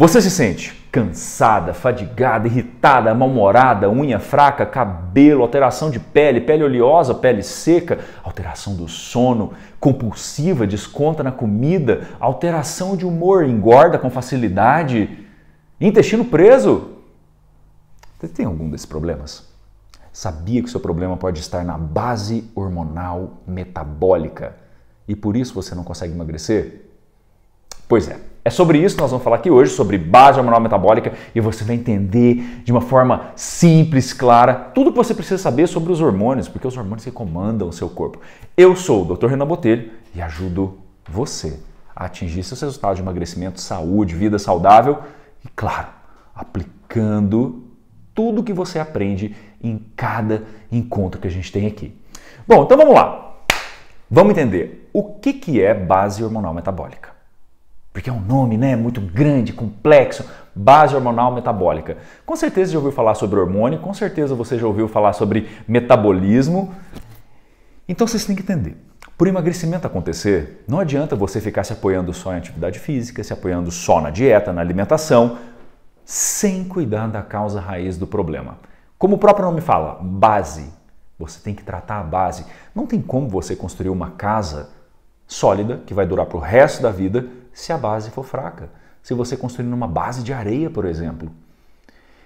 Você se sente cansada, fadigada, irritada, mal-humorada, unha fraca, cabelo, alteração de pele, pele oleosa, pele seca, alteração do sono, compulsiva, desconta na comida, alteração de humor, engorda com facilidade, intestino preso. Você tem algum desses problemas? Sabia que seu problema pode estar na base hormonal metabólica e por isso você não consegue emagrecer? Pois é. É sobre isso que nós vamos falar aqui hoje, sobre base hormonal metabólica, e você vai entender de uma forma simples, clara, tudo que você precisa saber sobre os hormônios, porque os hormônios que comandam o seu corpo. Eu sou o Dr. Renan Botelho e ajudo você a atingir seus resultados de emagrecimento, saúde, vida saudável e, claro, aplicando tudo que você aprende em cada encontro que a gente tem aqui. Bom, então vamos lá. Vamos entender o que, que é base hormonal metabólica porque é um nome né, muito grande, complexo, base hormonal metabólica. Com certeza já ouviu falar sobre hormônio, com certeza você já ouviu falar sobre metabolismo. Então vocês têm que entender. Para o emagrecimento acontecer, não adianta você ficar se apoiando só em atividade física, se apoiando só na dieta, na alimentação, sem cuidar da causa raiz do problema. Como o próprio nome fala, base. Você tem que tratar a base. Não tem como você construir uma casa sólida, que vai durar para o resto da vida, se a base for fraca. Se você construir numa base de areia, por exemplo.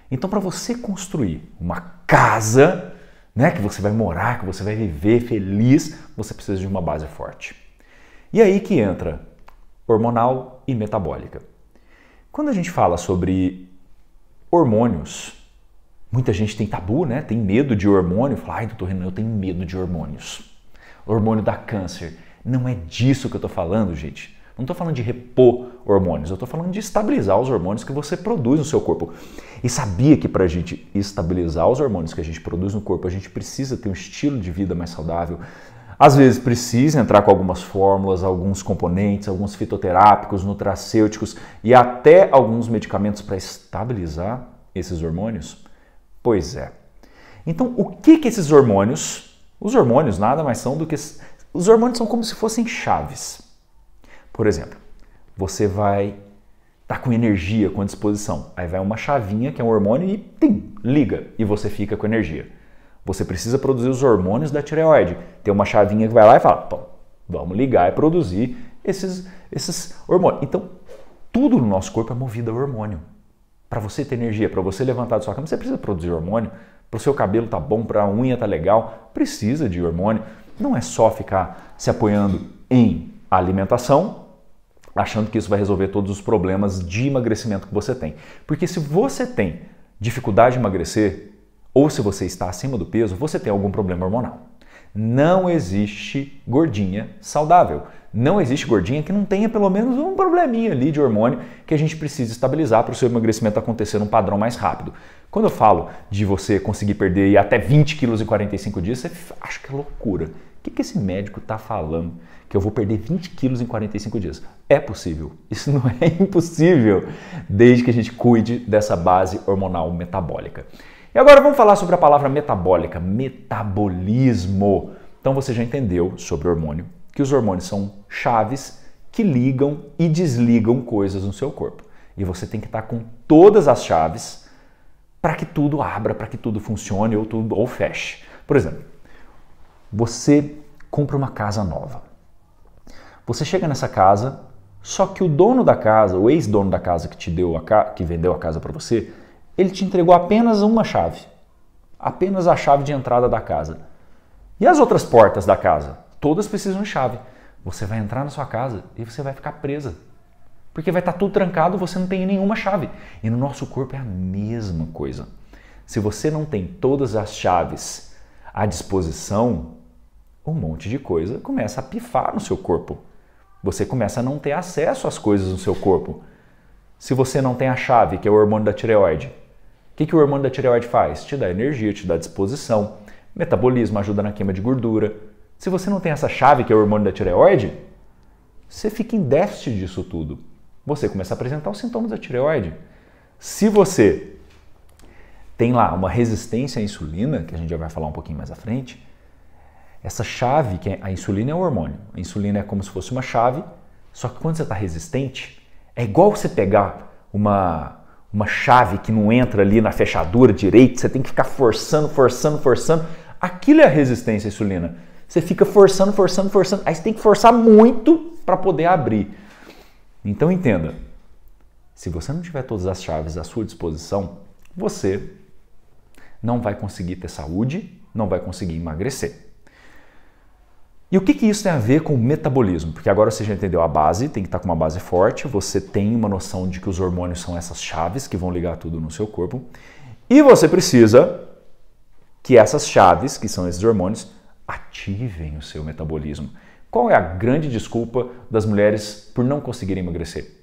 Então, para você construir uma casa, né, que você vai morar, que você vai viver feliz, você precisa de uma base forte. E aí que entra hormonal e metabólica. Quando a gente fala sobre hormônios, muita gente tem tabu, né? Tem medo de hormônio, fala: "Ai, doutor Renan, eu tenho medo de hormônios". Hormônio dá câncer. Não é disso que eu estou falando, gente. Não estou falando de repor hormônios, eu estou falando de estabilizar os hormônios que você produz no seu corpo. E sabia que para a gente estabilizar os hormônios que a gente produz no corpo, a gente precisa ter um estilo de vida mais saudável. Às vezes precisa entrar com algumas fórmulas, alguns componentes, alguns fitoterápicos, nutracêuticos e até alguns medicamentos para estabilizar esses hormônios? Pois é. Então, o que, que esses hormônios, os hormônios nada mais são do que os hormônios são como se fossem chaves. Por exemplo, você vai tá com energia, com disposição. Aí vai uma chavinha que é um hormônio e tim, liga e você fica com energia. Você precisa produzir os hormônios da tireoide. Tem uma chavinha que vai lá e fala, vamos ligar e produzir esses, esses hormônios. Então, tudo no nosso corpo é movido a hormônio. Para você ter energia, para você levantar da sua cama, você precisa produzir hormônio. Para o seu cabelo tá bom, para a unha tá legal, precisa de hormônio. Não é só ficar se apoiando em alimentação, achando que isso vai resolver todos os problemas de emagrecimento que você tem. Porque se você tem dificuldade de emagrecer, ou se você está acima do peso, você tem algum problema hormonal. Não existe gordinha saudável não existe gordinha que não tenha pelo menos um probleminha ali de hormônio que a gente precisa estabilizar para o seu emagrecimento acontecer num padrão mais rápido. Quando eu falo de você conseguir perder até 20 quilos em 45 dias, você acha que é loucura. O que, que esse médico está falando? Que eu vou perder 20 quilos em 45 dias. É possível. Isso não é impossível, desde que a gente cuide dessa base hormonal metabólica. E agora vamos falar sobre a palavra metabólica, metabolismo. Então você já entendeu sobre hormônio, que os hormônios são chaves que ligam e desligam coisas no seu corpo. E você tem que estar com todas as chaves para que tudo abra, para que tudo funcione ou, tudo, ou feche. Por exemplo, você compra uma casa nova. Você chega nessa casa, só que o dono da casa, o ex-dono da casa que te deu a ca... que vendeu a casa para você, ele te entregou apenas uma chave, apenas a chave de entrada da casa. E as outras portas da casa? Todas precisam de chave. Você vai entrar na sua casa e você vai ficar presa. Porque vai estar tá tudo trancado, você não tem nenhuma chave. E no nosso corpo é a mesma coisa. Se você não tem todas as chaves à disposição, um monte de coisa começa a pifar no seu corpo. Você começa a não ter acesso às coisas no seu corpo. Se você não tem a chave, que é o hormônio da tireoide, o que, que o hormônio da tireoide faz? Te dá energia, te dá disposição, metabolismo, ajuda na queima de gordura, se você não tem essa chave, que é o hormônio da tireoide, você fica em déficit disso tudo. Você começa a apresentar os sintomas da tireoide. Se você tem lá uma resistência à insulina, que a gente já vai falar um pouquinho mais à frente, essa chave, que é a insulina é um hormônio. A insulina é como se fosse uma chave, só que quando você está resistente, é igual você pegar uma, uma chave que não entra ali na fechadura direito, você tem que ficar forçando, forçando, forçando. Aquilo é a resistência à insulina. Você fica forçando, forçando, forçando. Aí você tem que forçar muito para poder abrir. Então entenda: se você não tiver todas as chaves à sua disposição, você não vai conseguir ter saúde, não vai conseguir emagrecer. E o que, que isso tem a ver com o metabolismo? Porque agora você já entendeu a base, tem que estar tá com uma base forte, você tem uma noção de que os hormônios são essas chaves que vão ligar tudo no seu corpo, e você precisa que essas chaves, que são esses hormônios, ativem o seu metabolismo. Qual é a grande desculpa das mulheres por não conseguirem emagrecer?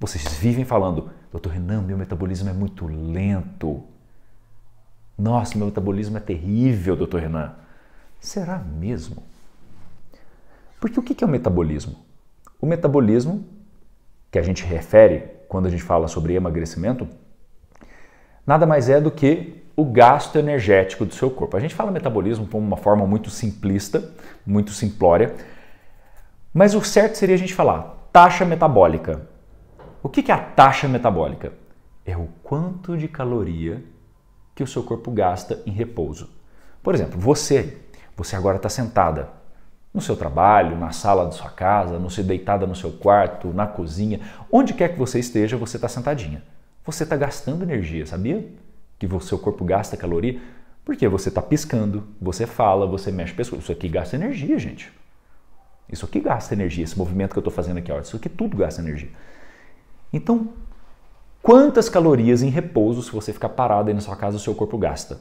Vocês vivem falando, doutor Renan, meu metabolismo é muito lento. Nossa, meu metabolismo é terrível, doutor Renan. Será mesmo? Porque o que é o metabolismo? O metabolismo, que a gente refere quando a gente fala sobre emagrecimento, nada mais é do que o gasto energético do seu corpo. A gente fala metabolismo como uma forma muito simplista, muito simplória, mas o certo seria a gente falar taxa metabólica. O que é a taxa metabólica? É o quanto de caloria que o seu corpo gasta em repouso. Por exemplo, você, você agora está sentada no seu trabalho, na sala da sua casa, no seu deitada no seu quarto, na cozinha, onde quer que você esteja, você está sentadinha. Você está gastando energia, sabia? que o seu corpo gasta caloria, porque você está piscando, você fala, você mexe o pescoço. Isso aqui gasta energia, gente. Isso aqui gasta energia, esse movimento que eu estou fazendo aqui, ó, isso aqui tudo gasta energia. Então, quantas calorias em repouso, se você ficar parado aí na sua casa, o seu corpo gasta?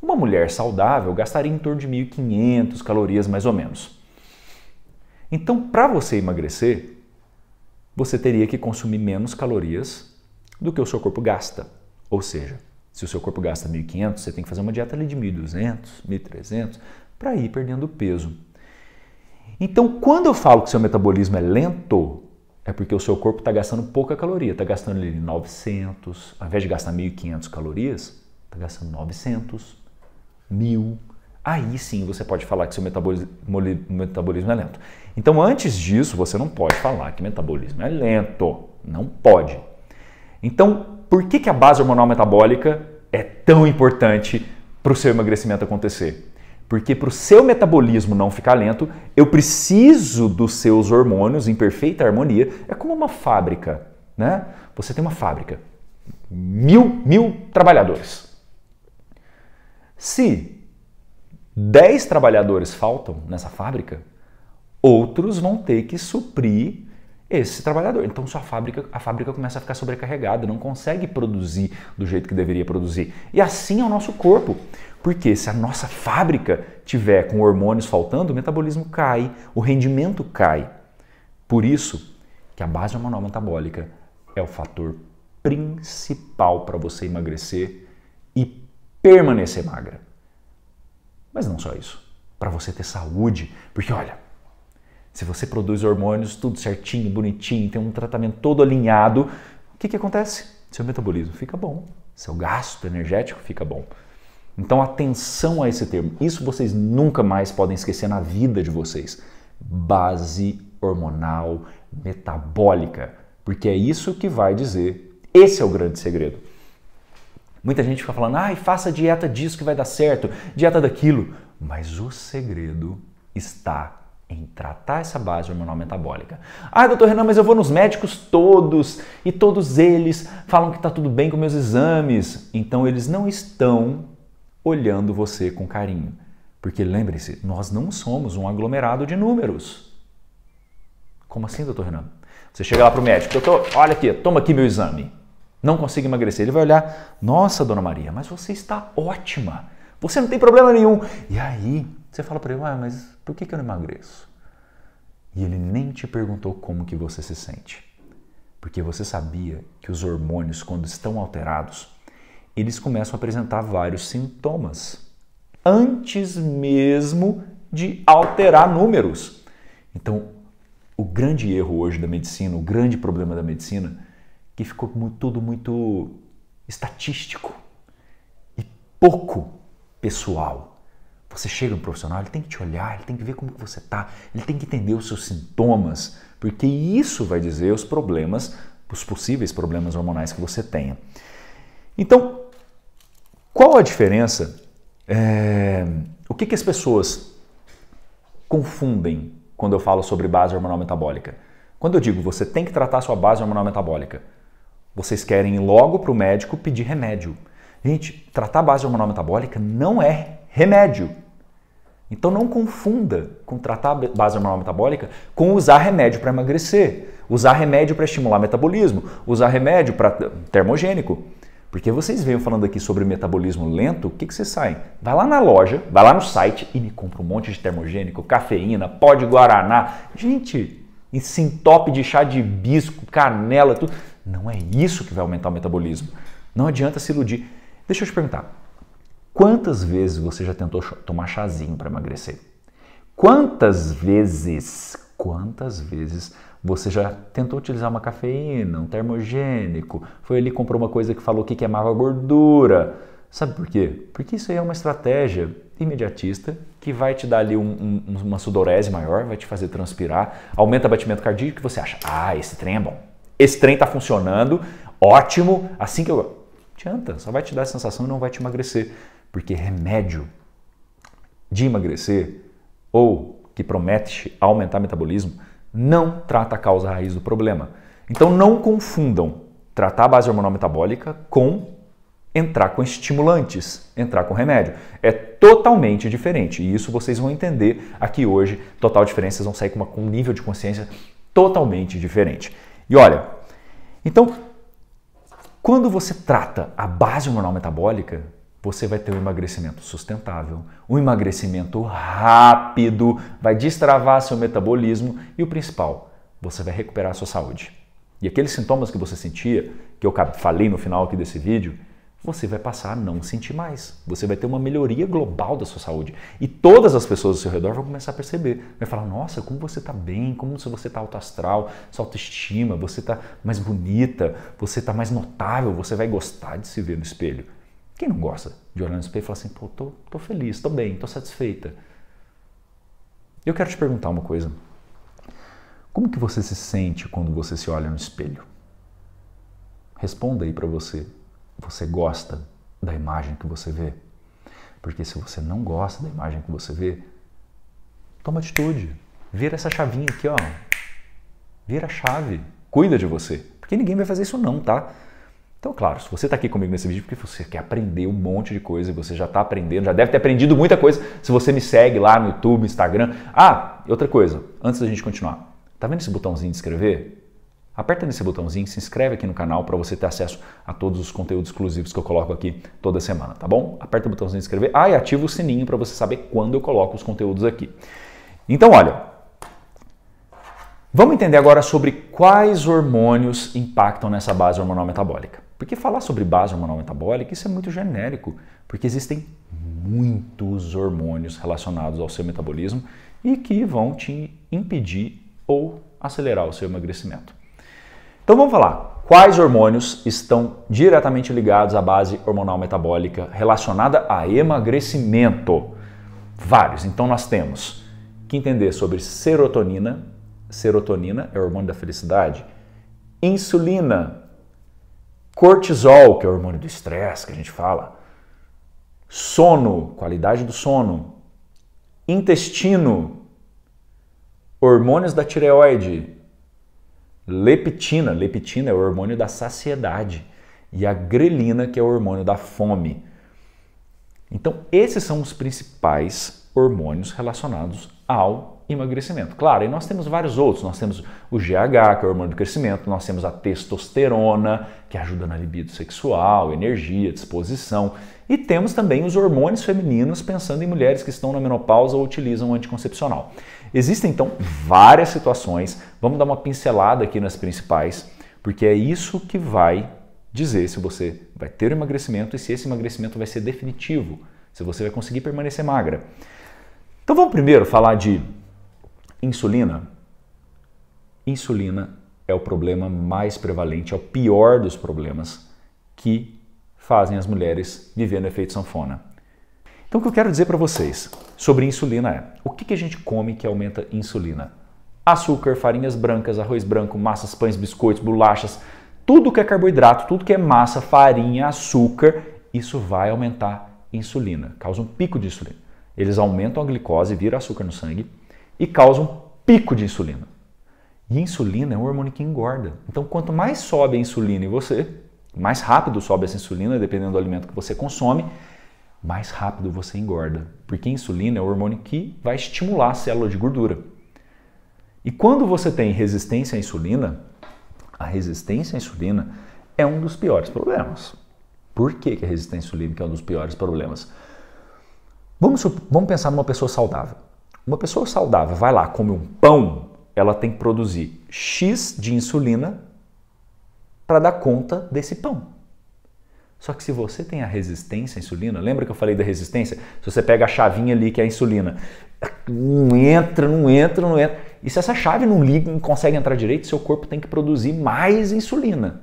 Uma mulher saudável gastaria em torno de 1.500 calorias, mais ou menos. Então, para você emagrecer, você teria que consumir menos calorias do que o seu corpo gasta. Ou seja, se o seu corpo gasta 1.500, você tem que fazer uma dieta ali de 1.200, 1.300 para ir perdendo peso. Então, quando eu falo que seu metabolismo é lento, é porque o seu corpo está gastando pouca caloria, está gastando ali 900, ao invés de gastar 1.500 calorias, está gastando 900, 1.000. Aí sim você pode falar que seu metabolismo é lento. Então, antes disso, você não pode falar que metabolismo é lento. Não pode. Então, por que, que a base hormonal metabólica é tão importante para o seu emagrecimento acontecer? Porque para o seu metabolismo não ficar lento, eu preciso dos seus hormônios em perfeita harmonia. É como uma fábrica, né? Você tem uma fábrica, mil, mil trabalhadores. Se 10 trabalhadores faltam nessa fábrica, outros vão ter que suprir esse trabalhador. Então sua fábrica, a fábrica começa a ficar sobrecarregada, não consegue produzir do jeito que deveria produzir. E assim é o nosso corpo. Porque se a nossa fábrica tiver com hormônios faltando, o metabolismo cai, o rendimento cai. Por isso que a base hormonal metabólica é o fator principal para você emagrecer e permanecer magra. Mas não só isso, para você ter saúde, porque olha, se você produz hormônios, tudo certinho, bonitinho, tem um tratamento todo alinhado, o que, que acontece? Seu metabolismo fica bom, seu gasto energético fica bom. Então, atenção a esse termo. Isso vocês nunca mais podem esquecer na vida de vocês. Base hormonal metabólica. Porque é isso que vai dizer. Esse é o grande segredo. Muita gente fica falando, ah, faça dieta disso que vai dar certo, dieta daquilo. Mas o segredo está em tratar essa base hormonal metabólica. Ah, doutor Renan, mas eu vou nos médicos todos e todos eles falam que está tudo bem com meus exames. Então eles não estão olhando você com carinho. Porque lembre-se, nós não somos um aglomerado de números. Como assim, doutor Renan? Você chega lá para o médico, doutor, olha aqui, toma aqui meu exame. Não consigo emagrecer. Ele vai olhar, nossa, dona Maria, mas você está ótima. Você não tem problema nenhum. E aí você fala para ele, ah, mas por que, que eu não emagreço? E ele nem te perguntou como que você se sente. Porque você sabia que os hormônios, quando estão alterados, eles começam a apresentar vários sintomas antes mesmo de alterar números. Então, o grande erro hoje da medicina, o grande problema da medicina, que ficou tudo muito estatístico e pouco pessoal. Você chega no profissional, ele tem que te olhar, ele tem que ver como que você está, ele tem que entender os seus sintomas, porque isso vai dizer os problemas, os possíveis problemas hormonais que você tenha. Então, qual a diferença? É, o que, que as pessoas confundem quando eu falo sobre base hormonal metabólica? Quando eu digo você tem que tratar sua base hormonal metabólica, vocês querem ir logo para o médico pedir remédio. Gente, tratar a base hormonal metabólica não é remédio. Então não confunda com tratar a base hormonal metabólica com usar remédio para emagrecer, usar remédio para estimular metabolismo, usar remédio para termogênico. Porque vocês veem falando aqui sobre metabolismo lento, o que, que vocês saem? Vai lá na loja, vai lá no site e me compra um monte de termogênico, cafeína, pó de guaraná. Gente, e top de chá de bisco, canela, tudo. Não é isso que vai aumentar o metabolismo. Não adianta se iludir. Deixa eu te perguntar, Quantas vezes você já tentou tomar chazinho para emagrecer? Quantas vezes, quantas vezes você já tentou utilizar uma cafeína, um termogênico, foi ali comprou uma coisa que falou que queimava gordura? Sabe por quê? Porque isso aí é uma estratégia imediatista que vai te dar ali um, um, uma sudorese maior, vai te fazer transpirar, aumenta o batimento cardíaco que você acha, ah, esse trem é bom, esse trem está funcionando, ótimo, assim que eu... Adianta, só vai te dar a sensação e não vai te emagrecer porque remédio de emagrecer ou que promete aumentar metabolismo não trata a causa raiz do problema. Então não confundam tratar a base hormonal metabólica com entrar com estimulantes, entrar com remédio. É totalmente diferente e isso vocês vão entender aqui hoje. Total vocês vão sair com, uma, com um nível de consciência totalmente diferente. E olha, então, quando você trata a base hormonal metabólica, você vai ter um emagrecimento sustentável, um emagrecimento rápido, vai destravar seu metabolismo e o principal, você vai recuperar sua saúde. E aqueles sintomas que você sentia, que eu falei no final aqui desse vídeo, você vai passar a não sentir mais. Você vai ter uma melhoria global da sua saúde. E todas as pessoas ao seu redor vão começar a perceber. Vai falar, nossa, como você está bem, como você está autoastral, sua autoestima, você está mais bonita, você está mais notável, você vai gostar de se ver no espelho. Quem não gosta de olhar no espelho e falar assim, pô, tô, tô feliz, tô bem, tô satisfeita. Eu quero te perguntar uma coisa. Como que você se sente quando você se olha no espelho? Responda aí para você. Você gosta da imagem que você vê? Porque se você não gosta da imagem que você vê, toma atitude. Vira essa chavinha aqui, ó. Vira a chave. Cuida de você. Porque ninguém vai fazer isso não, tá? Então, claro, se você está aqui comigo nesse vídeo é porque você quer aprender um monte de coisa e você já está aprendendo, já deve ter aprendido muita coisa se você me segue lá no YouTube, Instagram. Ah, outra coisa, antes da gente continuar, tá vendo esse botãozinho de inscrever? Aperta nesse botãozinho, se inscreve aqui no canal para você ter acesso a todos os conteúdos exclusivos que eu coloco aqui toda semana, tá bom? Aperta o botãozinho de inscrever, ah, e ativa o sininho para você saber quando eu coloco os conteúdos aqui. Então, olha, vamos entender agora sobre quais hormônios impactam nessa base hormonal metabólica. Porque falar sobre base hormonal metabólica, isso é muito genérico, porque existem muitos hormônios relacionados ao seu metabolismo e que vão te impedir ou acelerar o seu emagrecimento. Então vamos falar quais hormônios estão diretamente ligados à base hormonal metabólica relacionada a emagrecimento. Vários. Então nós temos que entender sobre serotonina. Serotonina é o hormônio da felicidade. Insulina cortisol, que é o hormônio do estresse que a gente fala, sono, qualidade do sono, intestino, hormônios da tireoide, leptina, leptina é o hormônio da saciedade, e a grelina, que é o hormônio da fome. Então, esses são os principais hormônios relacionados ao emagrecimento. Claro, e nós temos vários outros. Nós temos o GH, que é o hormônio do crescimento, nós temos a testosterona, que ajuda na libido sexual, energia, disposição, e temos também os hormônios femininos, pensando em mulheres que estão na menopausa ou utilizam anticoncepcional. Existem então várias situações. Vamos dar uma pincelada aqui nas principais, porque é isso que vai dizer se você vai ter emagrecimento e se esse emagrecimento vai ser definitivo, se você vai conseguir permanecer magra. Então vamos primeiro falar de insulina. Insulina é o problema mais prevalente, é o pior dos problemas que fazem as mulheres viver no efeito sanfona. Então o que eu quero dizer para vocês sobre insulina é: o que, que a gente come que aumenta insulina? Açúcar, farinhas brancas, arroz branco, massas, pães, biscoitos, bolachas, tudo que é carboidrato, tudo que é massa, farinha, açúcar, isso vai aumentar insulina, causa um pico de insulina eles aumentam a glicose, vira açúcar no sangue e causam pico de insulina. E insulina é um hormônio que engorda. Então, quanto mais sobe a insulina em você, mais rápido sobe essa insulina, dependendo do alimento que você consome, mais rápido você engorda. Porque a insulina é o hormônio que vai estimular a célula de gordura. E quando você tem resistência à insulina, a resistência à insulina é um dos piores problemas. Por que, que a resistência à insulina é um dos piores problemas? Vamos, vamos pensar numa pessoa saudável. Uma pessoa saudável vai lá, come um pão, ela tem que produzir X de insulina para dar conta desse pão. Só que se você tem a resistência à insulina, lembra que eu falei da resistência? Se você pega a chavinha ali que é a insulina, não entra, não entra, não entra. E se essa chave não liga, não consegue entrar direito, seu corpo tem que produzir mais insulina.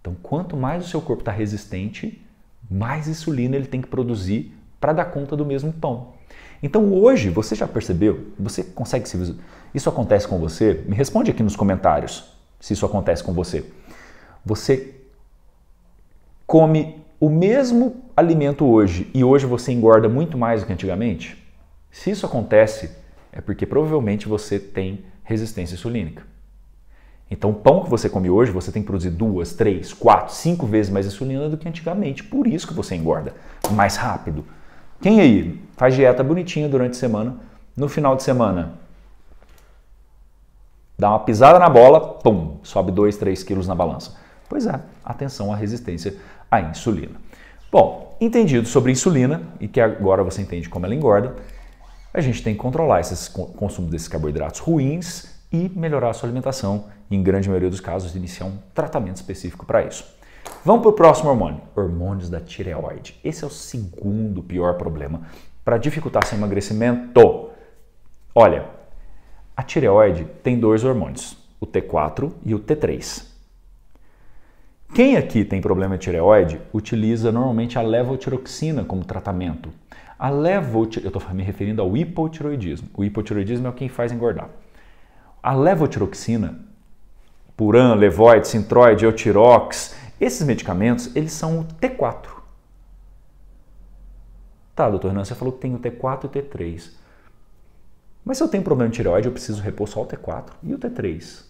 Então, quanto mais o seu corpo está resistente, mais insulina ele tem que produzir para dar conta do mesmo pão. Então hoje, você já percebeu? Você consegue se Isso acontece com você? Me responde aqui nos comentários se isso acontece com você. Você come o mesmo alimento hoje e hoje você engorda muito mais do que antigamente? Se isso acontece, é porque provavelmente você tem resistência insulínica. Então, o pão que você come hoje, você tem que produzir duas, três, quatro, cinco vezes mais insulina do que antigamente. Por isso que você engorda mais rápido, quem aí faz dieta bonitinha durante a semana, no final de semana dá uma pisada na bola, pum, sobe 2, 3 quilos na balança. Pois é, atenção à resistência à insulina. Bom, entendido sobre insulina e que agora você entende como ela engorda, a gente tem que controlar esse consumo desses carboidratos ruins e melhorar a sua alimentação. em grande maioria dos casos, iniciar um tratamento específico para isso. Vamos para o próximo hormônio, hormônios da tireoide. Esse é o segundo pior problema para dificultar seu emagrecimento. Olha, a tireoide tem dois hormônios, o T4 e o T3. Quem aqui tem problema de tireoide utiliza normalmente a levotiroxina como tratamento. A levotiroxina, Eu estou me referindo ao hipotiroidismo. O hipotiroidismo é o que faz engordar. A levotiroxina, puran, levoide, sintroide, eutirox, esses medicamentos, eles são o T4. Tá, doutor Renan, você falou que tem o T4 e o T3. Mas se eu tenho problema de tireoide, eu preciso repor só o T4 e o T3.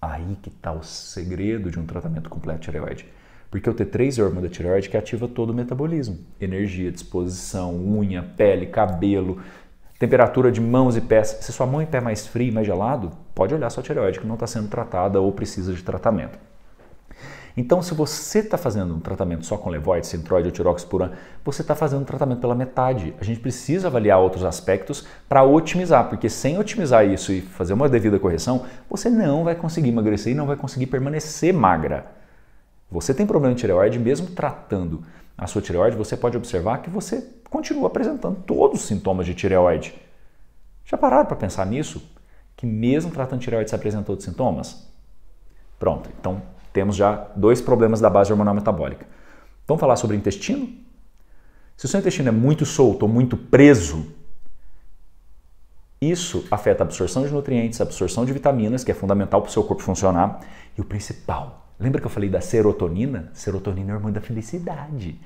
Aí que está o segredo de um tratamento completo de tireoide. Porque o T3 é a hormona da tireoide que ativa todo o metabolismo. Energia, disposição, unha, pele, cabelo, temperatura de mãos e pés. Se sua mão e pé é mais frio, mais gelado, pode olhar sua tireoide que não está sendo tratada ou precisa de tratamento. Então, se você está fazendo um tratamento só com levoide, centroide ou tirox por ano, você está fazendo um tratamento pela metade. A gente precisa avaliar outros aspectos para otimizar, porque sem otimizar isso e fazer uma devida correção, você não vai conseguir emagrecer e não vai conseguir permanecer magra. Você tem problema de tireoide, mesmo tratando a sua tireoide, você pode observar que você continua apresentando todos os sintomas de tireoide. Já pararam para pensar nisso? Que mesmo tratando tireoide você apresentou os sintomas? Pronto, então temos já dois problemas da base hormonal metabólica. Vamos falar sobre intestino? Se o seu intestino é muito solto ou muito preso, isso afeta a absorção de nutrientes, a absorção de vitaminas, que é fundamental para o seu corpo funcionar. E o principal, lembra que eu falei da serotonina? Serotonina é irmã hormônio da felicidade.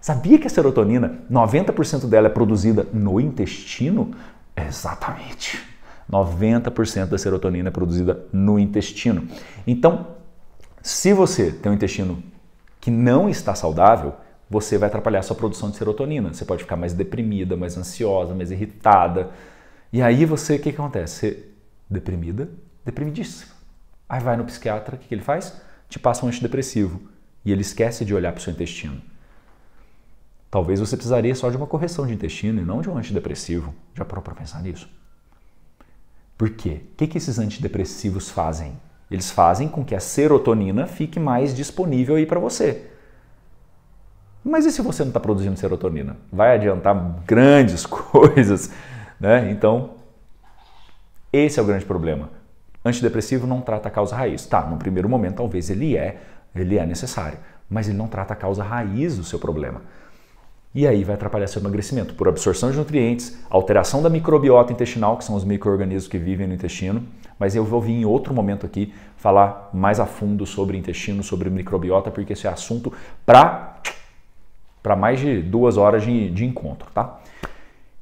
Sabia que a serotonina, 90% dela é produzida no intestino? Exatamente. 90% da serotonina é produzida no intestino. Então, se você tem um intestino que não está saudável, você vai atrapalhar a sua produção de serotonina. Você pode ficar mais deprimida, mais ansiosa, mais irritada. E aí você, o que, que acontece? Você deprimida, deprimidíssima. Aí vai no psiquiatra, o que, que ele faz? Te passa um antidepressivo e ele esquece de olhar para o seu intestino. Talvez você precisaria só de uma correção de intestino e não de um antidepressivo. Já parou para pensar nisso? Por quê? O que, que esses antidepressivos fazem? Eles fazem com que a serotonina fique mais disponível aí para você. Mas e se você não está produzindo serotonina? Vai adiantar grandes coisas, né? Então, esse é o grande problema. Antidepressivo não trata a causa raiz. Tá, no primeiro momento talvez ele é, ele é necessário, mas ele não trata a causa raiz do seu problema. E aí vai atrapalhar seu emagrecimento por absorção de nutrientes, alteração da microbiota intestinal, que são os micro-organismos que vivem no intestino. Mas eu vou vir em outro momento aqui falar mais a fundo sobre intestino, sobre microbiota, porque esse é assunto para para mais de duas horas de, de encontro, tá?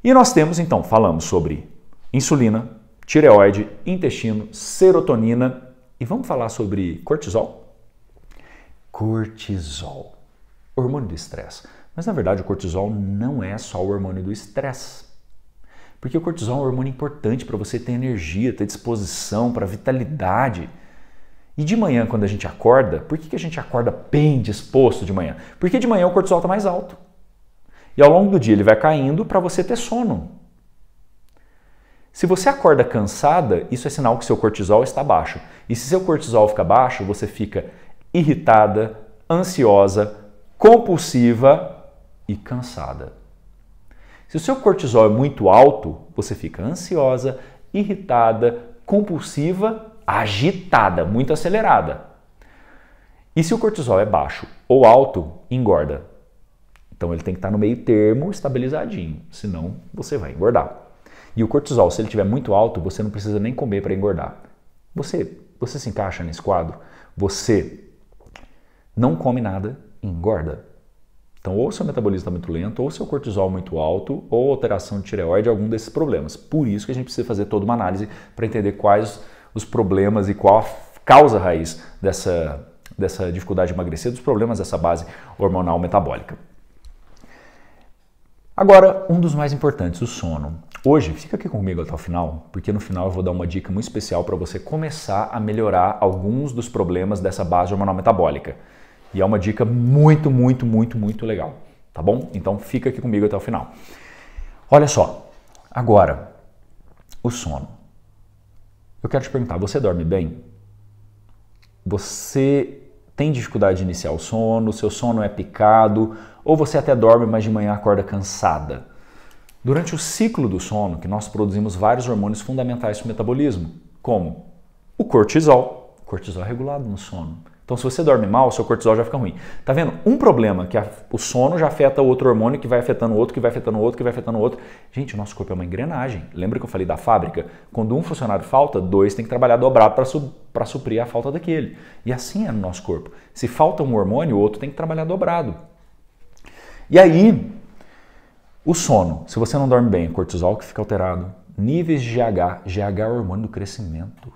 E nós temos então, falamos sobre insulina, tireoide, intestino, serotonina e vamos falar sobre cortisol? Cortisol, hormônio do estresse. Mas na verdade o cortisol não é só o hormônio do estresse. Porque o cortisol é um hormônio importante para você ter energia, ter disposição, para vitalidade. E de manhã, quando a gente acorda, por que, que a gente acorda bem disposto de manhã? Porque de manhã o cortisol está mais alto. E ao longo do dia ele vai caindo para você ter sono. Se você acorda cansada, isso é sinal que seu cortisol está baixo. E se seu cortisol fica baixo, você fica irritada, ansiosa, compulsiva e cansada. Se o seu cortisol é muito alto, você fica ansiosa, irritada, compulsiva, agitada, muito acelerada. E se o cortisol é baixo ou alto, engorda. Então ele tem que estar no meio termo, estabilizadinho, senão você vai engordar. E o cortisol, se ele estiver muito alto, você não precisa nem comer para engordar. Você, você se encaixa nesse quadro? Você não come nada, engorda. Então, ou seu metabolismo está muito lento, ou seu cortisol muito alto, ou alteração de tireoide, algum desses problemas. Por isso que a gente precisa fazer toda uma análise para entender quais os problemas e qual a causa raiz dessa, dessa dificuldade de emagrecer, dos problemas dessa base hormonal metabólica. Agora, um dos mais importantes, o sono. Hoje, fica aqui comigo até o final, porque no final eu vou dar uma dica muito especial para você começar a melhorar alguns dos problemas dessa base hormonal metabólica. E é uma dica muito, muito, muito, muito legal, tá bom? Então fica aqui comigo até o final. Olha só, agora, o sono. Eu quero te perguntar, você dorme bem? Você tem dificuldade de iniciar o sono, seu sono é picado, ou você até dorme, mas de manhã acorda cansada. Durante o ciclo do sono, que nós produzimos vários hormônios fundamentais para o metabolismo, como o cortisol. cortisol regulado no sono. Então, se você dorme mal, seu cortisol já fica ruim. Tá vendo? Um problema que a, o sono já afeta outro hormônio, que vai afetando outro, que vai afetando outro, que vai afetando outro. Gente, o nosso corpo é uma engrenagem. Lembra que eu falei da fábrica? Quando um funcionário falta, dois tem que trabalhar dobrado para su suprir a falta daquele. E assim é no nosso corpo. Se falta um hormônio, o outro tem que trabalhar dobrado. E aí, o sono. Se você não dorme bem, cortisol que fica alterado, níveis de GH, GH é o hormônio do crescimento.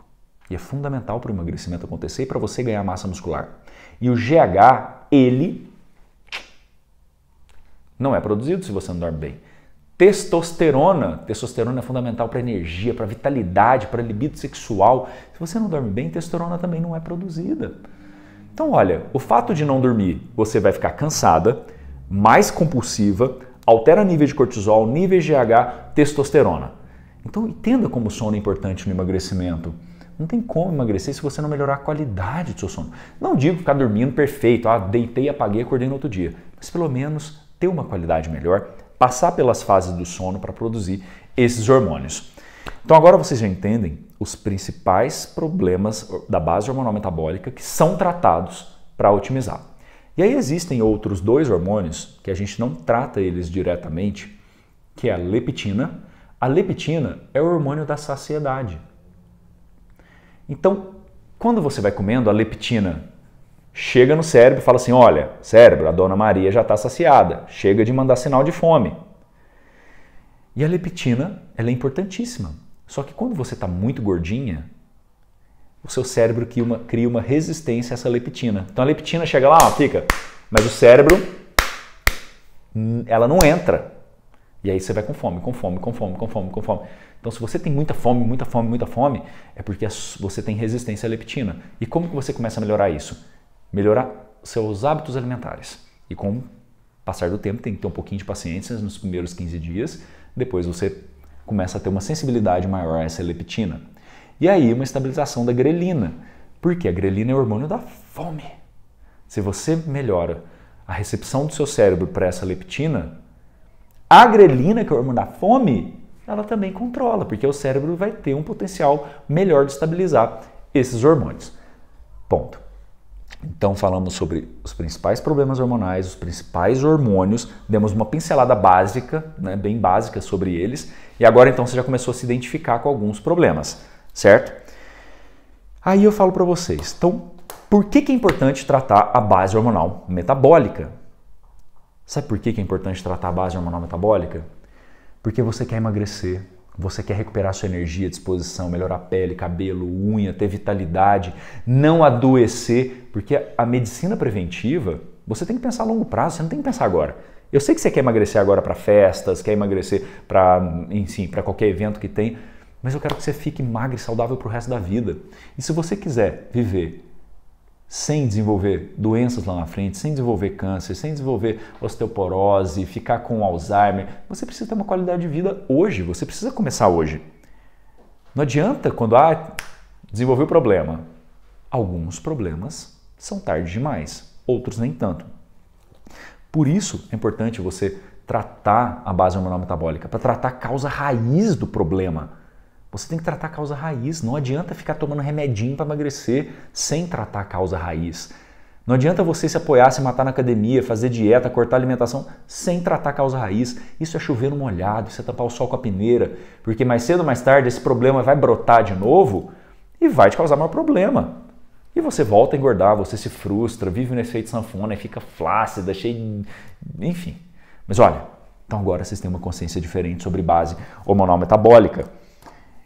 E é fundamental para o emagrecimento acontecer e para você ganhar massa muscular. E o GH, ele não é produzido se você não dorme bem. Testosterona. Testosterona é fundamental para energia, para vitalidade, para libido sexual. Se você não dorme bem, testosterona também não é produzida. Então, olha, o fato de não dormir, você vai ficar cansada, mais compulsiva, altera nível de cortisol, nível de GH, testosterona. Então, entenda como o sono é importante no emagrecimento. Não tem como emagrecer se você não melhorar a qualidade do seu sono. Não digo ficar dormindo perfeito, ah, deitei, apaguei, acordei no outro dia, mas pelo menos ter uma qualidade melhor, passar pelas fases do sono para produzir esses hormônios. Então agora vocês já entendem os principais problemas da base hormonal metabólica que são tratados para otimizar. E aí existem outros dois hormônios que a gente não trata eles diretamente, que é a leptina. A leptina é o hormônio da saciedade. Então, quando você vai comendo a leptina, chega no cérebro e fala assim: olha, cérebro, a dona Maria já está saciada, chega de mandar sinal de fome. E a leptina, ela é importantíssima. Só que quando você está muito gordinha, o seu cérebro cria uma, cria uma resistência a essa leptina. Então a leptina chega lá, ó, fica, mas o cérebro, hum, ela não entra. E aí você vai com fome, com fome, com fome, com fome, com fome. Então, se você tem muita fome, muita fome, muita fome, é porque você tem resistência à leptina. E como que você começa a melhorar isso? Melhorar seus hábitos alimentares. E com o passar do tempo, tem que ter um pouquinho de paciência nos primeiros 15 dias. Depois você começa a ter uma sensibilidade maior a essa leptina. E aí, uma estabilização da grelina. Porque a grelina é o hormônio da fome. Se você melhora a recepção do seu cérebro para essa leptina, a grelina, que é o hormônio da fome, ela também controla, porque o cérebro vai ter um potencial melhor de estabilizar esses hormônios. Ponto. Então falamos sobre os principais problemas hormonais, os principais hormônios, demos uma pincelada básica, né, bem básica sobre eles, e agora então você já começou a se identificar com alguns problemas, certo? Aí eu falo para vocês, então, por que, que é importante tratar a base hormonal metabólica? Sabe por que, que é importante tratar a base hormonal metabólica? Porque você quer emagrecer, você quer recuperar sua energia, disposição, melhorar a pele, cabelo, unha, ter vitalidade, não adoecer, porque a medicina preventiva, você tem que pensar a longo prazo, você não tem que pensar agora. Eu sei que você quer emagrecer agora para festas, quer emagrecer para, enfim, para qualquer evento que tem, mas eu quero que você fique magro e saudável para o resto da vida. E se você quiser viver sem desenvolver doenças lá na frente, sem desenvolver câncer, sem desenvolver osteoporose, ficar com Alzheimer. Você precisa ter uma qualidade de vida hoje, você precisa começar hoje. Não adianta quando ah, desenvolveu o problema. Alguns problemas são tarde demais, outros nem tanto. Por isso é importante você tratar a base hormonal metabólica, para tratar a causa raiz do problema você tem que tratar a causa raiz. Não adianta ficar tomando remedinho para emagrecer sem tratar a causa raiz. Não adianta você se apoiar, se matar na academia, fazer dieta, cortar alimentação sem tratar a causa raiz. Isso é chover no molhado, você é tampar o sol com a peneira, porque mais cedo ou mais tarde esse problema vai brotar de novo e vai te causar maior problema. E você volta a engordar, você se frustra, vive no efeito sanfona e fica flácida, cheio. Enfim. Mas olha, então agora vocês têm uma consciência diferente sobre base hormonal metabólica.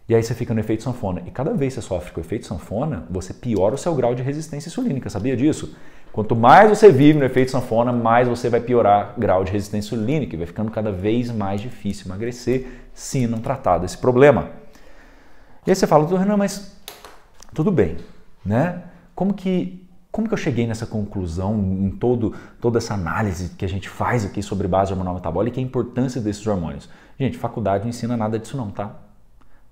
E aí você fica no efeito sanfona. E cada vez que você sofre com o efeito sanfona, você piora o seu grau de resistência insulínica, sabia disso? Quanto mais você vive no efeito sanfona, mais você vai piorar o grau de resistência insulínica e vai ficando cada vez mais difícil emagrecer se não tratar desse problema. E aí você fala, doutor Renan, mas tudo bem, né? Como que como que eu cheguei nessa conclusão, em todo, toda essa análise que a gente faz aqui sobre base hormonal metabólica e a importância desses hormônios? Gente, faculdade não ensina nada disso não, tá?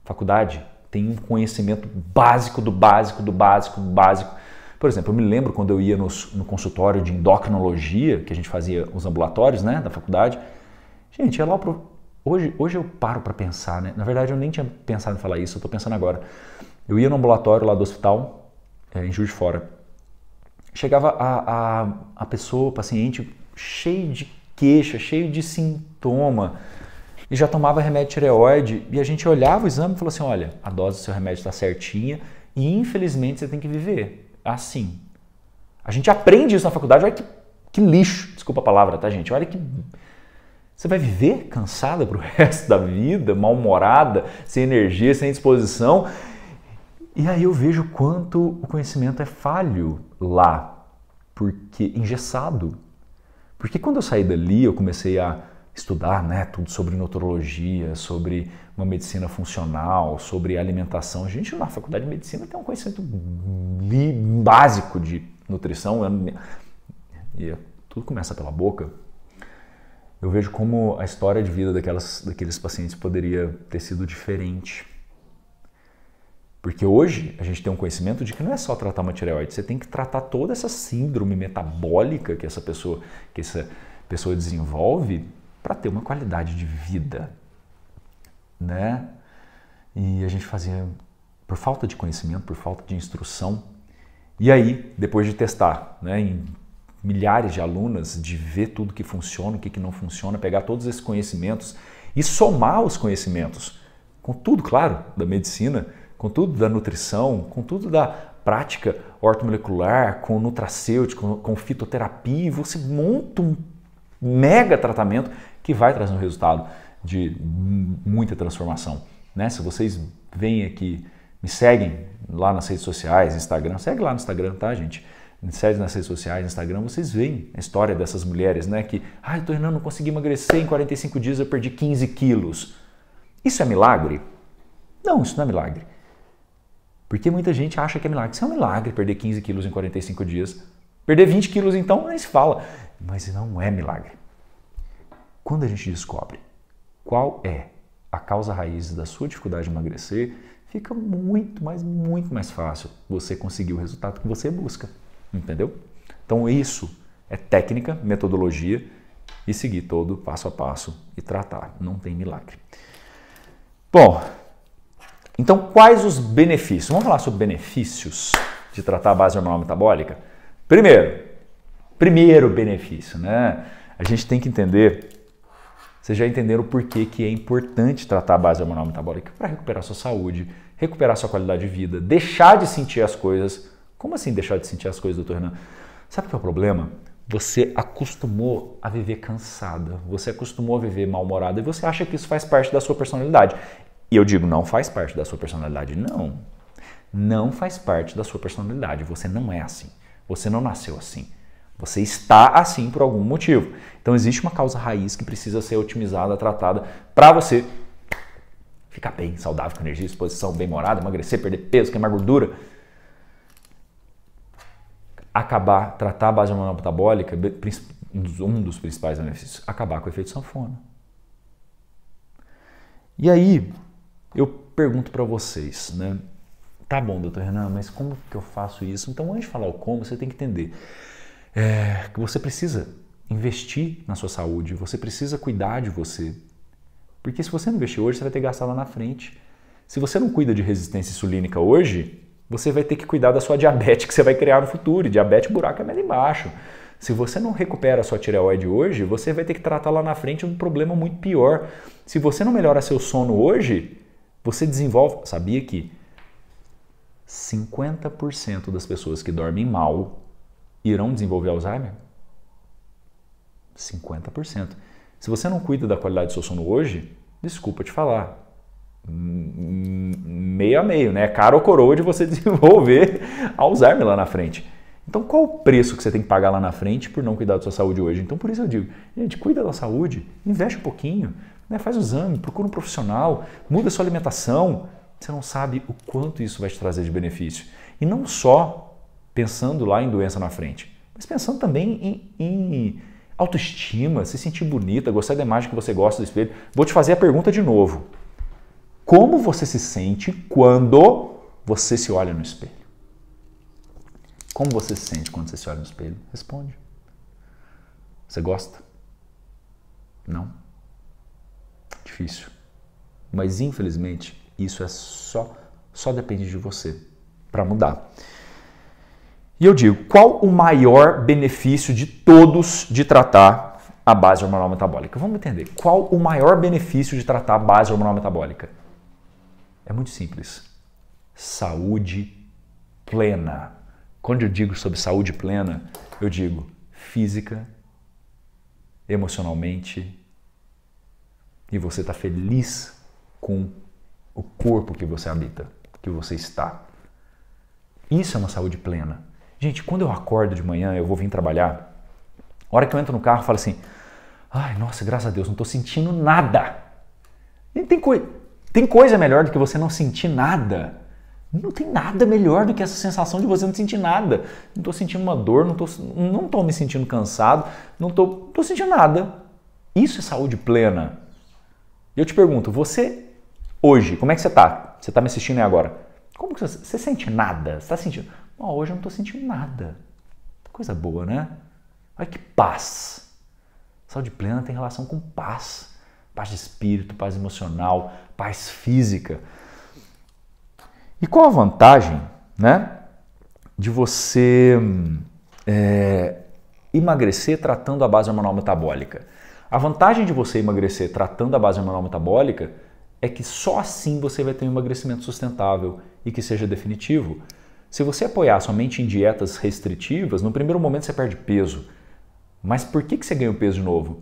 Faculdade tem um conhecimento básico do básico, do básico, do básico. Por exemplo, eu me lembro quando eu ia no, no consultório de endocrinologia, que a gente fazia os ambulatórios né, da faculdade. Gente, é lá pro... hoje, hoje eu paro para pensar, né? Na verdade, eu nem tinha pensado em falar isso, eu estou pensando agora. Eu ia no ambulatório lá do hospital, é, em Juiz de Fora. Chegava a, a, a pessoa, o paciente, cheio de queixa, cheio de sintoma e já tomava remédio tireoide. E a gente olhava o exame e falou assim: olha, a dose do seu remédio está certinha e infelizmente você tem que viver assim. A gente aprende isso na faculdade, olha que, que lixo, desculpa a palavra, tá, gente? Olha que. Você vai viver cansada pro resto da vida, mal-humorada, sem energia, sem disposição. E aí eu vejo quanto o conhecimento é falho lá, porque engessado. Porque quando eu saí dali, eu comecei a estudar né, tudo sobre nutrologia, sobre uma medicina funcional, sobre alimentação. A gente na faculdade de medicina tem um conhecimento básico de nutrição. E é, tudo começa pela boca. Eu vejo como a história de vida daquelas, daqueles pacientes poderia ter sido diferente. Porque hoje a gente tem um conhecimento de que não é só tratar uma tireoide, você tem que tratar toda essa síndrome metabólica que essa pessoa, que essa pessoa desenvolve para ter uma qualidade de vida, né? E a gente fazia por falta de conhecimento, por falta de instrução. E aí, depois de testar, né, em milhares de alunas, de ver tudo que funciona, o que, que não funciona, pegar todos esses conhecimentos e somar os conhecimentos, com tudo, claro, da medicina, com tudo da nutrição, com tudo da prática ortomolecular, com nutracêutico, com fitoterapia, você monta um mega tratamento que vai trazer um resultado de muita transformação. Né? Se vocês vêm aqui, me seguem lá nas redes sociais, Instagram, segue lá no Instagram, tá, gente? Me segue nas redes sociais, Instagram, vocês veem a história dessas mulheres, né? Que, ai, ah, tô Hernando, não consegui emagrecer, em 45 dias eu perdi 15 quilos. Isso é milagre? Não, isso não é milagre. Porque muita gente acha que é milagre. Isso é um milagre perder 15 quilos em 45 dias. Perder 20 quilos, então, nem se fala. Mas não é milagre. Quando a gente descobre qual é a causa raiz da sua dificuldade de emagrecer, fica muito, mas muito mais fácil você conseguir o resultado que você busca, entendeu? Então isso é técnica, metodologia e seguir todo passo a passo e tratar, não tem milagre. Bom, então quais os benefícios? Vamos falar sobre benefícios de tratar a base hormonal metabólica? Primeiro, primeiro benefício, né? A gente tem que entender vocês já entenderam por que, que é importante tratar a base hormonal metabólica para recuperar sua saúde, recuperar sua qualidade de vida, deixar de sentir as coisas. Como assim deixar de sentir as coisas, doutor Renan? Sabe qual é o problema? Você acostumou a viver cansada, você acostumou a viver mal-humorada e você acha que isso faz parte da sua personalidade. E eu digo, não faz parte da sua personalidade. Não. Não faz parte da sua personalidade. Você não é assim. Você não nasceu assim. Você está assim por algum motivo. Então existe uma causa raiz que precisa ser otimizada, tratada para você ficar bem, saudável, com energia, disposição, bem morada, emagrecer, perder peso, queimar gordura. Acabar, tratar a base hormonal metabólica, um dos principais benefícios, acabar com o efeito sanfona. E aí, eu pergunto para vocês, né? Tá bom, doutor Renan, mas como que eu faço isso? Então, antes de falar o como, você tem que entender é, que você precisa investir na sua saúde, você precisa cuidar de você. Porque se você não investir hoje, você vai ter que gastar lá na frente. Se você não cuida de resistência insulínica hoje, você vai ter que cuidar da sua diabetes que você vai criar no futuro. E diabetes, buraco é mais embaixo. Se você não recupera a sua tireoide hoje, você vai ter que tratar lá na frente um problema muito pior. Se você não melhora seu sono hoje, você desenvolve. Sabia que 50% das pessoas que dormem mal irão desenvolver Alzheimer? 50%. Se você não cuida da qualidade do seu sono hoje, desculpa te falar, meio a meio, né? É cara ou coroa de você desenvolver Alzheimer lá na frente. Então, qual o preço que você tem que pagar lá na frente por não cuidar da sua saúde hoje? Então, por isso eu digo, gente, cuida da saúde, investe um pouquinho, né? faz o exame, procura um profissional, muda a sua alimentação. Você não sabe o quanto isso vai te trazer de benefício. E não só pensando lá em doença na frente, mas pensando também em, em autoestima, se sentir bonita, gostar da imagem que você gosta do espelho. Vou te fazer a pergunta de novo. Como você se sente quando você se olha no espelho? Como você se sente quando você se olha no espelho? Responde. Você gosta? Não. Difícil. Mas infelizmente, isso é só só depende de você para mudar. E eu digo, qual o maior benefício de todos de tratar a base hormonal metabólica? Vamos entender. Qual o maior benefício de tratar a base hormonal metabólica? É muito simples. Saúde plena. Quando eu digo sobre saúde plena, eu digo física, emocionalmente, e você está feliz com o corpo que você habita, que você está. Isso é uma saúde plena. Gente, quando eu acordo de manhã, eu vou vir trabalhar, a hora que eu entro no carro, eu falo assim, ai, nossa, graças a Deus, não estou sentindo nada. E tem, coi tem coisa melhor do que você não sentir nada. Não tem nada melhor do que essa sensação de você não sentir nada. Não estou sentindo uma dor, não estou não tô me sentindo cansado, não estou tô, tô sentindo nada. Isso é saúde plena. E eu te pergunto, você hoje, como é que você está? Você está me assistindo agora? Como que você, você sente nada? Você está sentindo? hoje eu não estou sentindo nada. Coisa boa, né? Olha que paz! Saúde plena tem relação com paz. Paz de espírito, paz emocional, paz física. E qual a vantagem, né? De você é, emagrecer tratando a base hormonal metabólica. A vantagem de você emagrecer tratando a base hormonal metabólica é que só assim você vai ter um emagrecimento sustentável e que seja definitivo. Se você apoiar somente em dietas restritivas, no primeiro momento você perde peso. Mas por que, que você ganha o peso de novo?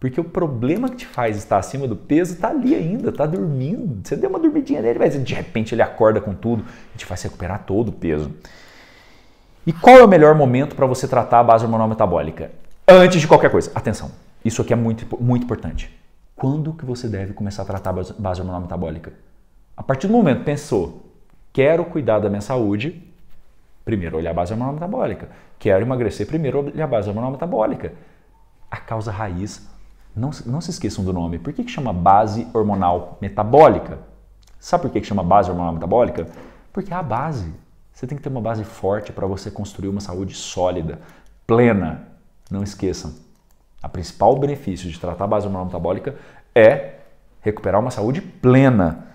Porque o problema que te faz estar acima do peso está ali ainda, está dormindo. Você deu uma dormidinha nele, mas de repente ele acorda com tudo e te faz recuperar todo o peso. E qual é o melhor momento para você tratar a base hormonal metabólica? Antes de qualquer coisa. Atenção, isso aqui é muito, muito importante. Quando que você deve começar a tratar a base hormonal metabólica? A partir do momento, pensou, Quero cuidar da minha saúde, primeiro olhar a base hormonal metabólica. Quero emagrecer, primeiro olhar a base hormonal metabólica. A causa raiz, não, não se esqueçam do nome. Por que, que chama base hormonal metabólica? Sabe por que, que chama base hormonal metabólica? Porque é a base. Você tem que ter uma base forte para você construir uma saúde sólida, plena. Não esqueçam. A principal benefício de tratar a base hormonal metabólica é recuperar uma saúde plena.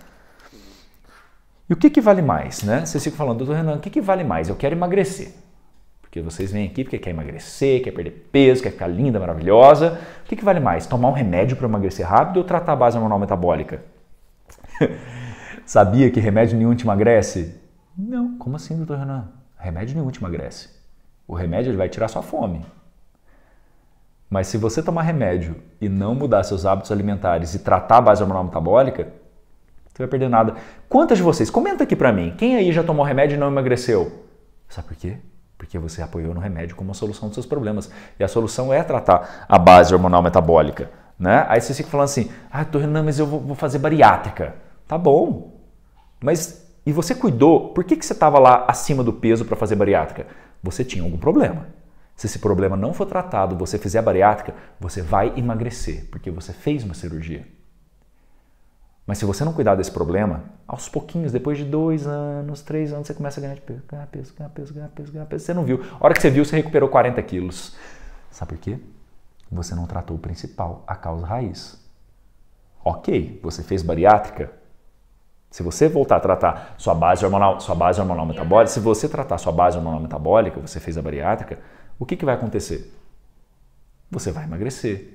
E o que, que vale mais, né? Vocês ficam falando, doutor Renan, o que, que vale mais? Eu quero emagrecer. Porque vocês vêm aqui porque quer emagrecer, quer perder peso, quer ficar linda, maravilhosa. O que, que vale mais? Tomar um remédio para emagrecer rápido ou tratar a base hormonal metabólica? Sabia que remédio nenhum te emagrece? Não, como assim, doutor Renan? Remédio nenhum te emagrece. O remédio ele vai tirar sua fome. Mas se você tomar remédio e não mudar seus hábitos alimentares e tratar a base hormonal metabólica, você vai perder nada. Quantas de vocês? Comenta aqui para mim. Quem aí já tomou remédio e não emagreceu? Sabe por quê? Porque você apoiou no remédio como a solução dos seus problemas. E a solução é tratar a base hormonal metabólica. Né? Aí você fica falando assim, ah, tô, não, mas eu vou, vou fazer bariátrica. Tá bom. Mas e você cuidou? Por que, que você estava lá acima do peso para fazer bariátrica? Você tinha algum problema. Se esse problema não for tratado, você fizer bariátrica, você vai emagrecer, porque você fez uma cirurgia. Mas se você não cuidar desse problema, aos pouquinhos, depois de dois anos, três anos, você começa a ganhar de peso, ganhar peso, ganhar peso, ganhar peso, ganhar peso. Você não viu. A hora que você viu, você recuperou 40 quilos. Sabe por quê? Você não tratou o principal, a causa raiz. Ok, você fez bariátrica. Se você voltar a tratar sua base hormonal, sua base hormonal metabólica, se você tratar sua base hormonal metabólica, você fez a bariátrica, o que, que vai acontecer? Você vai emagrecer.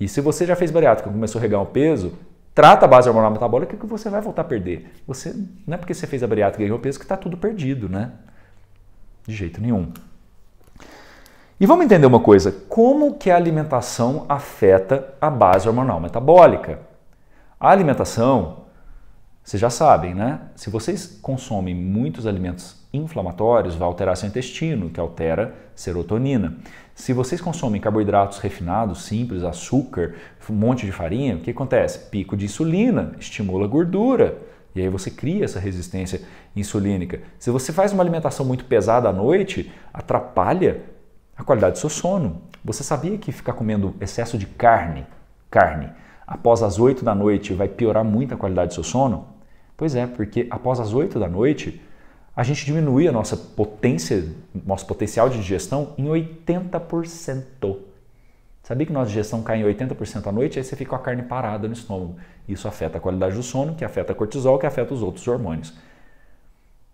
E se você já fez bariátrica e começou a regar o peso, trata a base hormonal metabólica que você vai voltar a perder. Você não é porque você fez a bariátrica e ganhou peso que está tudo perdido, né? De jeito nenhum. E vamos entender uma coisa, como que a alimentação afeta a base hormonal metabólica? A alimentação, vocês já sabem, né? Se vocês consomem muitos alimentos inflamatórios, vai alterar seu intestino, que altera serotonina. Se vocês consomem carboidratos refinados, simples, açúcar, um monte de farinha, o que acontece? Pico de insulina, estimula a gordura. E aí você cria essa resistência insulínica. Se você faz uma alimentação muito pesada à noite, atrapalha a qualidade do seu sono. Você sabia que ficar comendo excesso de carne, carne, após as 8 da noite vai piorar muito a qualidade do seu sono? Pois é, porque após as 8 da noite, a gente diminui a nossa potência, nosso potencial de digestão em 80%. Sabia que nossa digestão cai em 80% à noite? Aí você fica com a carne parada no estômago. Isso afeta a qualidade do sono, que afeta o cortisol, que afeta os outros hormônios.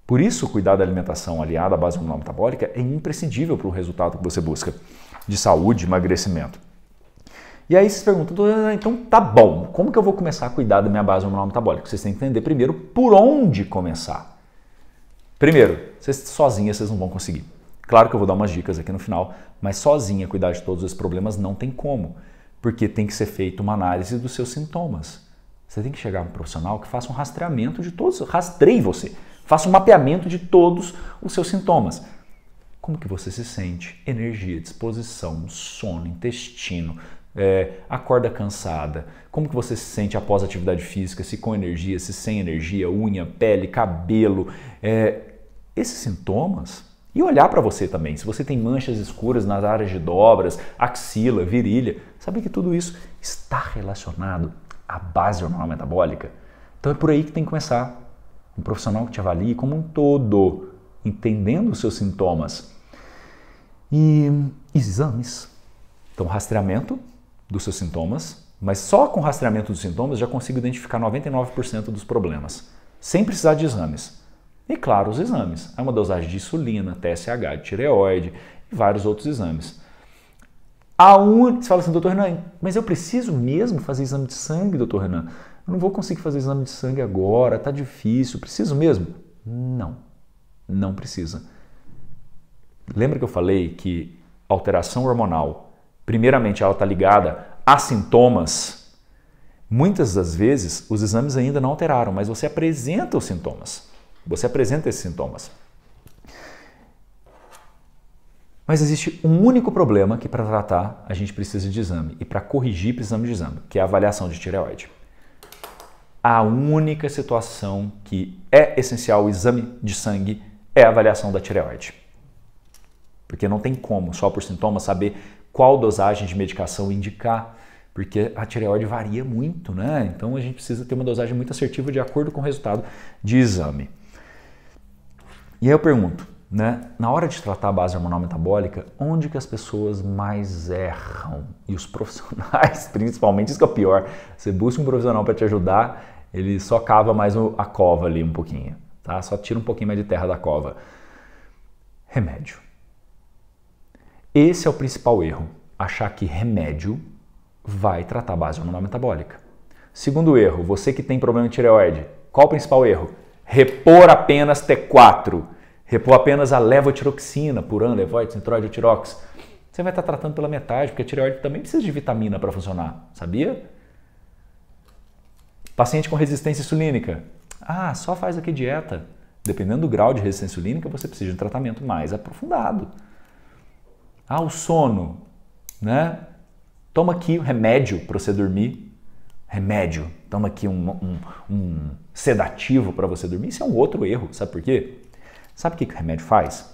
Por isso, cuidar da alimentação aliada à base hormonal metabólica é imprescindível para o resultado que você busca de saúde, emagrecimento. E aí vocês perguntam, ah, então tá bom, como que eu vou começar a cuidar da minha base hormonal metabólica? Vocês têm que entender primeiro por onde começar. Primeiro, vocês sozinha vocês não vão conseguir. Claro que eu vou dar umas dicas aqui no final, mas sozinha cuidar de todos os problemas não tem como, porque tem que ser feita uma análise dos seus sintomas. Você tem que chegar a um profissional que faça um rastreamento de todos, rastreie você, faça um mapeamento de todos os seus sintomas. Como que você se sente? Energia, disposição, sono, intestino, é, acorda cansada, como que você se sente após atividade física, se com energia, se sem energia, unha, pele, cabelo, é, esses sintomas? E olhar para você também, se você tem manchas escuras nas áreas de dobras, axila, virilha, saber que tudo isso está relacionado à base hormonal metabólica. Então é por aí que tem que começar. Um profissional que te avalie como um todo, entendendo os seus sintomas. E exames. Então, rastreamento dos seus sintomas, mas só com rastreamento dos sintomas já consigo identificar 99% dos problemas, sem precisar de exames. E claro, os exames. É uma dosagem de insulina, TSH, de tireoide e vários outros exames. A un... Você fala assim, doutor Renan, mas eu preciso mesmo fazer exame de sangue, doutor Renan? Eu não vou conseguir fazer exame de sangue agora, tá difícil, preciso mesmo? Não, não precisa. Lembra que eu falei que alteração hormonal, primeiramente ela está ligada há sintomas, muitas das vezes os exames ainda não alteraram, mas você apresenta os sintomas. Você apresenta esses sintomas. Mas existe um único problema que para tratar a gente precisa de exame e para corrigir precisamos de exame, que é a avaliação de tireoide. A única situação que é essencial o exame de sangue é a avaliação da tireoide. Porque não tem como, só por sintomas, saber qual dosagem de medicação indicar, porque a tireoide varia muito, né? Então a gente precisa ter uma dosagem muito assertiva de acordo com o resultado de exame. E aí eu pergunto, né? Na hora de tratar a base hormonal metabólica, onde que as pessoas mais erram? E os profissionais, principalmente, isso que é o pior. Você busca um profissional para te ajudar, ele só cava mais a cova ali um pouquinho, tá? Só tira um pouquinho mais de terra da cova. Remédio. Esse é o principal erro, achar que remédio vai tratar a base hormonal metabólica. Segundo erro, você que tem problema de tireoide, qual o principal erro? Repor apenas T4, repor apenas a levotiroxina, por levoide, centroide, tirox. Você vai estar tratando pela metade, porque a tireoide também precisa de vitamina para funcionar, sabia? Paciente com resistência insulínica. Ah, só faz aqui dieta. Dependendo do grau de resistência insulínica, você precisa de um tratamento mais aprofundado. Ah, o sono, né? Toma aqui o remédio para você dormir. Remédio. Toma aqui um, um, um sedativo para você dormir. Isso é um outro erro, sabe por quê? Sabe o que, que o remédio faz?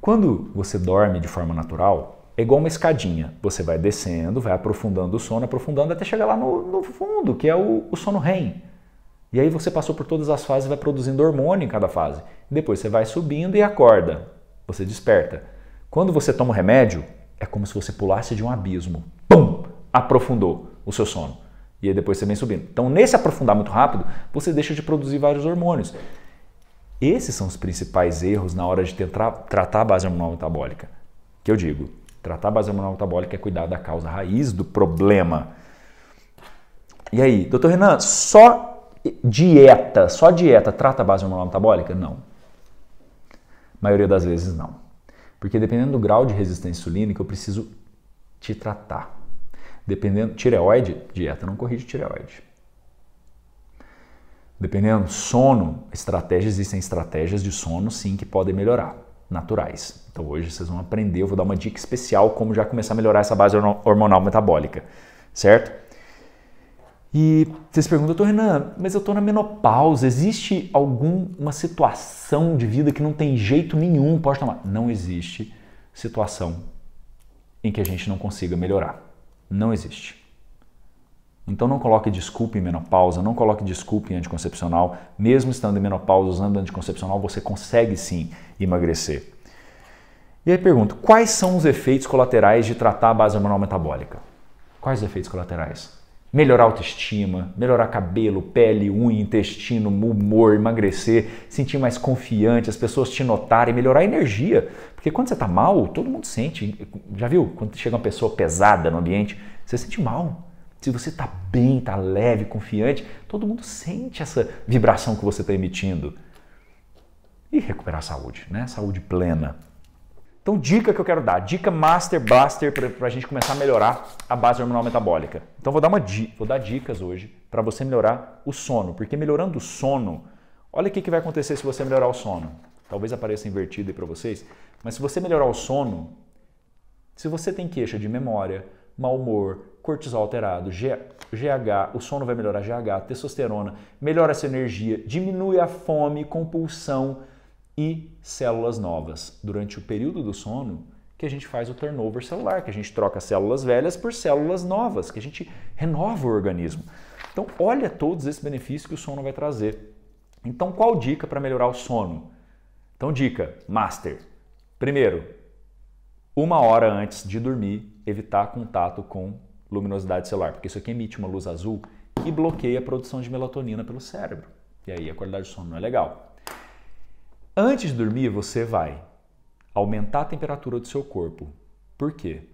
Quando você dorme de forma natural, é igual uma escadinha. Você vai descendo, vai aprofundando o sono, aprofundando até chegar lá no, no fundo, que é o, o sono REM. E aí você passou por todas as fases, vai produzindo hormônio em cada fase. Depois você vai subindo e acorda. Você desperta. Quando você toma o remédio, é como se você pulasse de um abismo. Pum! Aprofundou o seu sono. E aí depois você vem subindo. Então, nesse aprofundar muito rápido, você deixa de produzir vários hormônios. Esses são os principais erros na hora de tentar tratar a base hormonal metabólica. Que eu digo, tratar a base hormonal metabólica é cuidar da causa raiz do problema. E aí, doutor Renan, só dieta, só dieta trata a base hormonal metabólica? Não. A maioria das vezes não. Porque dependendo do grau de resistência insulínica, eu preciso te tratar. Dependendo, tireoide, dieta não corrige tireoide. Dependendo, sono, estratégias, existem estratégias de sono sim que podem melhorar, naturais. Então hoje vocês vão aprender, eu vou dar uma dica especial como já começar a melhorar essa base hormonal metabólica, certo? E vocês perguntam, doutor Renan, mas eu estou na menopausa, existe alguma situação de vida que não tem jeito nenhum, pode tomar? Não existe situação em que a gente não consiga melhorar. Não existe. Então não coloque desculpa em menopausa, não coloque desculpa em anticoncepcional. Mesmo estando em menopausa, usando anticoncepcional, você consegue sim emagrecer. E aí pergunto, quais são os efeitos colaterais de tratar a base hormonal metabólica? Quais os efeitos colaterais? melhorar a autoestima, melhorar cabelo, pele, unha, intestino, humor, emagrecer, sentir mais confiante, as pessoas te notarem, melhorar a energia. Porque quando você está mal, todo mundo sente. Já viu? Quando chega uma pessoa pesada no ambiente, você sente mal. Se você está bem, está leve, confiante, todo mundo sente essa vibração que você está emitindo. E recuperar a saúde, né? Saúde plena. Então, dica que eu quero dar, dica master blaster para a gente começar a melhorar a base hormonal metabólica. Então, vou dar, uma, vou dar dicas hoje para você melhorar o sono, porque melhorando o sono, olha o que, que vai acontecer se você melhorar o sono. Talvez apareça invertido aí para vocês, mas se você melhorar o sono, se você tem queixa de memória, mau humor, cortisol alterado, GH, o sono vai melhorar GH, testosterona, melhora essa energia, diminui a fome, compulsão, e células novas. Durante o período do sono, que a gente faz o turnover celular, que a gente troca células velhas por células novas, que a gente renova o organismo. Então, olha todos esses benefícios que o sono vai trazer. Então, qual dica para melhorar o sono? Então, dica, master. Primeiro, uma hora antes de dormir, evitar contato com luminosidade celular, porque isso aqui emite uma luz azul e bloqueia a produção de melatonina pelo cérebro. E aí a qualidade do sono não é legal. Antes de dormir, você vai aumentar a temperatura do seu corpo. Por quê?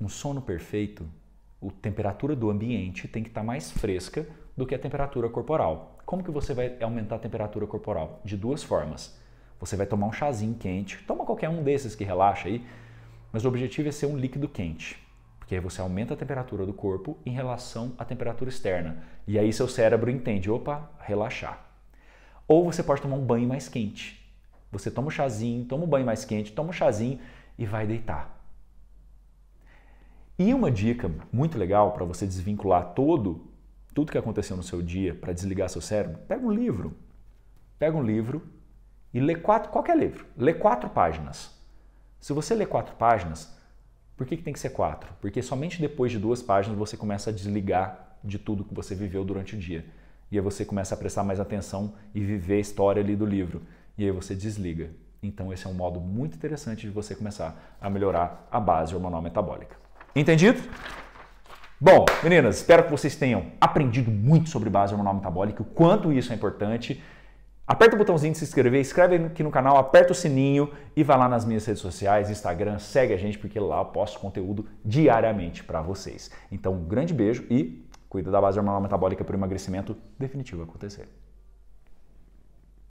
Um sono perfeito, a temperatura do ambiente tem que estar tá mais fresca do que a temperatura corporal. Como que você vai aumentar a temperatura corporal? De duas formas. Você vai tomar um chazinho quente, toma qualquer um desses que relaxa aí, mas o objetivo é ser um líquido quente, porque aí você aumenta a temperatura do corpo em relação à temperatura externa. E aí seu cérebro entende, opa, relaxar. Ou você pode tomar um banho mais quente, você toma um chazinho, toma um banho mais quente, toma um chazinho e vai deitar. E uma dica muito legal para você desvincular todo tudo que aconteceu no seu dia, para desligar seu cérebro, pega um livro. Pega um livro e lê quatro, qualquer livro, lê quatro páginas. Se você lê quatro páginas, por que, que tem que ser quatro? Porque somente depois de duas páginas você começa a desligar de tudo que você viveu durante o dia. E aí você começa a prestar mais atenção e viver a história ali do livro e aí você desliga. Então, esse é um modo muito interessante de você começar a melhorar a base hormonal metabólica. Entendido? Bom, meninas, espero que vocês tenham aprendido muito sobre base hormonal metabólica, o quanto isso é importante. Aperta o botãozinho de se inscrever, inscreve aqui no canal, aperta o sininho e vá lá nas minhas redes sociais, Instagram, segue a gente porque lá eu posto conteúdo diariamente para vocês. Então, um grande beijo e cuida da base hormonal metabólica para o emagrecimento definitivo acontecer.